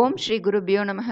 ஓம் ஸ்ரீ குருபியோ நமக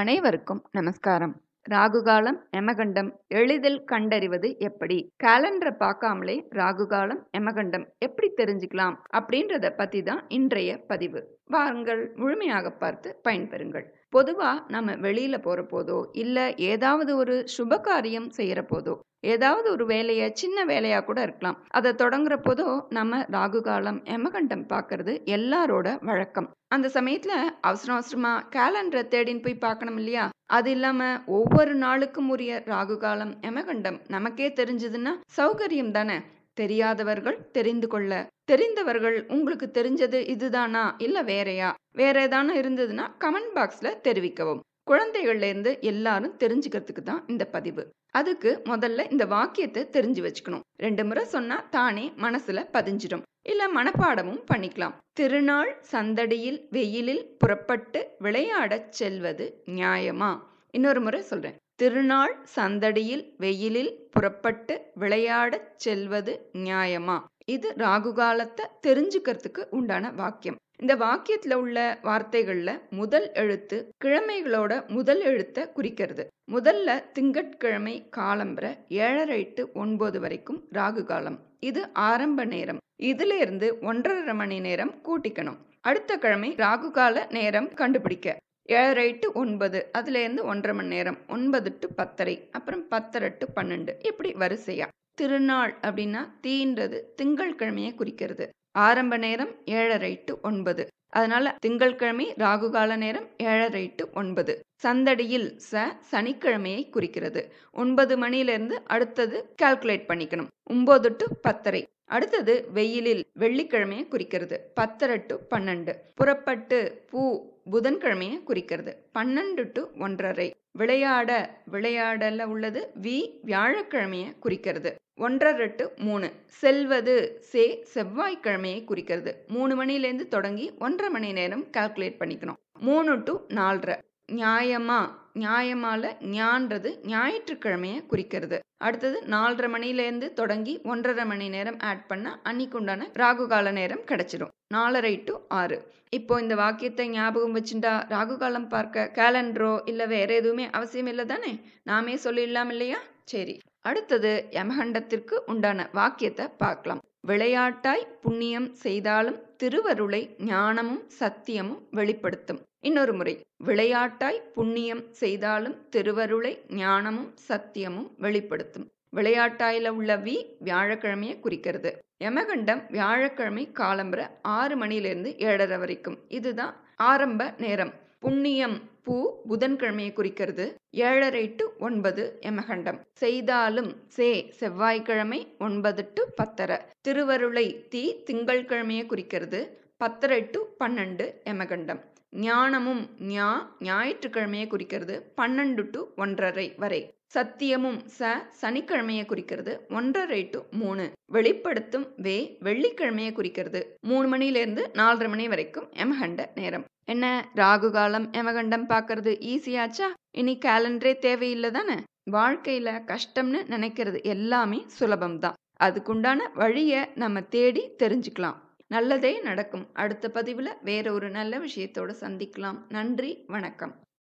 அனைவருக்கும் நமஸ்காரம் ராகுகாலம் எமகண்டம் எளிதில் கண்டறிவது எப்படி கேலண்டரை பார்க்காமலே ராகுகாலம் எமகண்டம் எப்படி தெரிஞ்சுக்கலாம் அப்படின்றத பற்றி தான் இன்றைய பதிவு வாருங்கள் முழுமையாக பார்த்து பயன்பெறுங்கள் பொதுவாக நம்ம வெளியில் போற போதோ இல்லை ஏதாவது ஒரு சுப காரியம் செய்யற போதோ ஏதாவது ஒரு வேலையை சின்ன வேலையாக கூட இருக்கலாம் அதை தொடங்குற போதோ நம்ம ராகுகாலம் எமகண்டம் பார்க்கறது எல்லாரோட வழக்கம் அந்த சமயத்தில் அவசரம் அவசரமாக கேலண்டரை தேடின்னு போய் பார்க்கணும் இல்லையா அது இல்லாமல் ஒவ்வொரு நாளுக்கும் உரிய ராகு காலம் எமகண்டம் நமக்கே தெரிஞ்சதுன்னா சௌகரியம் தானே தெரியாதவர்கள் தெரிந்து கொள்ள தெரிந்தவர்கள் உங்களுக்கு தெரிஞ்சது இதுதானா இல்லை வேறையா வேற ஏதான இருந்ததுன்னா கமெண்ட் பாக்ஸில் தெரிவிக்கவும் குழந்தைகள்லேருந்து எல்லாரும் தெரிஞ்சுக்கிறதுக்கு தான் இந்த பதிவு அதுக்கு முதல்ல இந்த வாக்கியத்தை தெரிஞ்சு வச்சுக்கணும் ரெண்டு முறை சொன்னா தானே மனசுல பதிஞ்சிடும் இல்ல மனப்பாடமும் பண்ணிக்கலாம் திருநாள் சந்தடியில் வெயிலில் புறப்பட்டு விளையாடச் செல்வது நியாயமா இன்னொரு முறை சொல்றேன் திருநாள் சந்தடியில் வெயிலில் புறப்பட்டு விளையாடச் செல்வது நியாயமா இது ராகு காலத்தை தெரிஞ்சுக்கிறதுக்கு உண்டான வாக்கியம் இந்த வாக்கியத்தில் உள்ள வார்த்தைகளில் முதல் எழுத்து கிழமைகளோட முதல் எழுத்தை குறிக்கிறது முதல்ல திங்கட்கிழமை காலம்புற ஏழரை டு ஒன்பது வரைக்கும் ராகு காலம் இது ஆரம்ப நேரம் இதுல இருந்து ஒன்றரை மணி நேரம் கூட்டிக்கணும் அடுத்த கிழமை ராகு கால நேரம் கண்டுபிடிக்க ஏழரை டு ஒன்பது அதுலேருந்து ஒன்றரை மணி நேரம் ஒன்பது டு பத்தரை அப்புறம் பத்தரை டு பன்னெண்டு இப்படி வரிசையா திருநாள் அப்படின்னா தீன்றது திங்கள் கிழமையை குறிக்கிறது ஆரம்ப நேரம் ஏழரை டு ஒன்பது அதனால திங்கட்கிழமை ராகுகால நேரம் ஏழரை டு ஒன்பது சந்தடியில் ச சனிக்கிழமையை குறிக்கிறது ஒன்பது மணியிலிருந்து அடுத்தது கால்குலேட் பண்ணிக்கணும் ஒன்பது டு பத்தரை அடுத்தது வெயிலில் வெள்ளிக்கிழமையை குறிக்கிறது பத்தரை டு பன்னெண்டு புறப்பட்டு பூ புதன்கிழமையை குறிக்கிறது பன்னெண்டு டு ஒன்றரை விளையாட விளையாடல உள்ளது வி வியாழக்கிழமையை குறிக்கிறது ஒன்றரை டு மூணு செல்வது சே செவ்வாய்க்கிழமையை குறிக்கிறது மூணு மணிலேருந்து தொடங்கி ஒன்றரை மணி நேரம் கால்குலேட் பண்ணிக்கணும் மூணு டு நாலரை நியாயமா நியாயமால ஞான்றது ஞாயிற்றுக்கிழமையை குறிக்கிறது அடுத்தது நாலரை மணிலேருந்து தொடங்கி ஒன்றரை மணி நேரம் ஆட் பண்ணால் அன்னைக்குண்டான ராகுகால நேரம் கிடச்சிடும் நாலரை டு ஆறு இப்போ இந்த வாக்கியத்தை ஞாபகம் வச்சுட்டா ராகு காலம் பார்க்க கேலண்டரோ இல்லை வேற எதுவுமே அவசியம் இல்லை தானே நாமே சொல்லிடலாம் இல்லையா சரி அடுத்தது யமகண்டத்திற்கு உண்டான வாக்கியத்தை பார்க்கலாம் விளையாட்டாய் புண்ணியம் செய்தாலும் திருவருளை ஞானமும் சத்தியமும் வெளிப்படுத்தும் இன்னொரு முறை விளையாட்டாய் புண்ணியம் செய்தாலும் திருவருளை ஞானமும் சத்தியமும் வெளிப்படுத்தும் விளையாட்டாயில் உள்ள வி வியாழக்கிழமையை குறிக்கிறது யமகண்டம் வியாழக்கிழமை காலம்பர ஆறு மணியிலிருந்து ஏழரை வரைக்கும் இதுதான் ஆரம்ப நேரம் புண்ணியம் பூ புதன்கிழமையை குறிக்கிறது ஏழரை டு ஒன்பது எமகண்டம் செய்தாலும் சே செவ்வாய்க்கிழமை ஒன்பது டு பத்தரை திருவருளை தீ திங்கள்கிழமையை குறிக்கிறது பத்தரை டு பன்னெண்டு எமகண்டம் ஞானமும் ஞா ஞாயிற்றுக்கிழமையை குறிக்கிறது பன்னெண்டு டு ஒன்றரை வரை சத்தியமும் ச சனிக்கிழமையை குறிக்கிறது ஒன்றரை டு மூணு வெளிப்படுத்தும் வே வெள்ளிக்கிழமையை குறிக்கிறது மூணு மணிலேருந்து நாலரை மணி வரைக்கும் எமகண்ட நேரம் என்ன ராகு காலம் எமகண்டம் பார்க்கறது ஈஸியாச்சா இனி கேலண்டரே தேவையில்லை தானே வாழ்க்கையில கஷ்டம்னு நினைக்கிறது எல்லாமே சுலபம்தான் அதுக்குண்டான வழியை நம்ம தேடி தெரிஞ்சுக்கலாம் நல்லதே நடக்கும் அடுத்த பதிவில் வேற ஒரு நல்ல விஷயத்தோடு சந்திக்கலாம் நன்றி வணக்கம்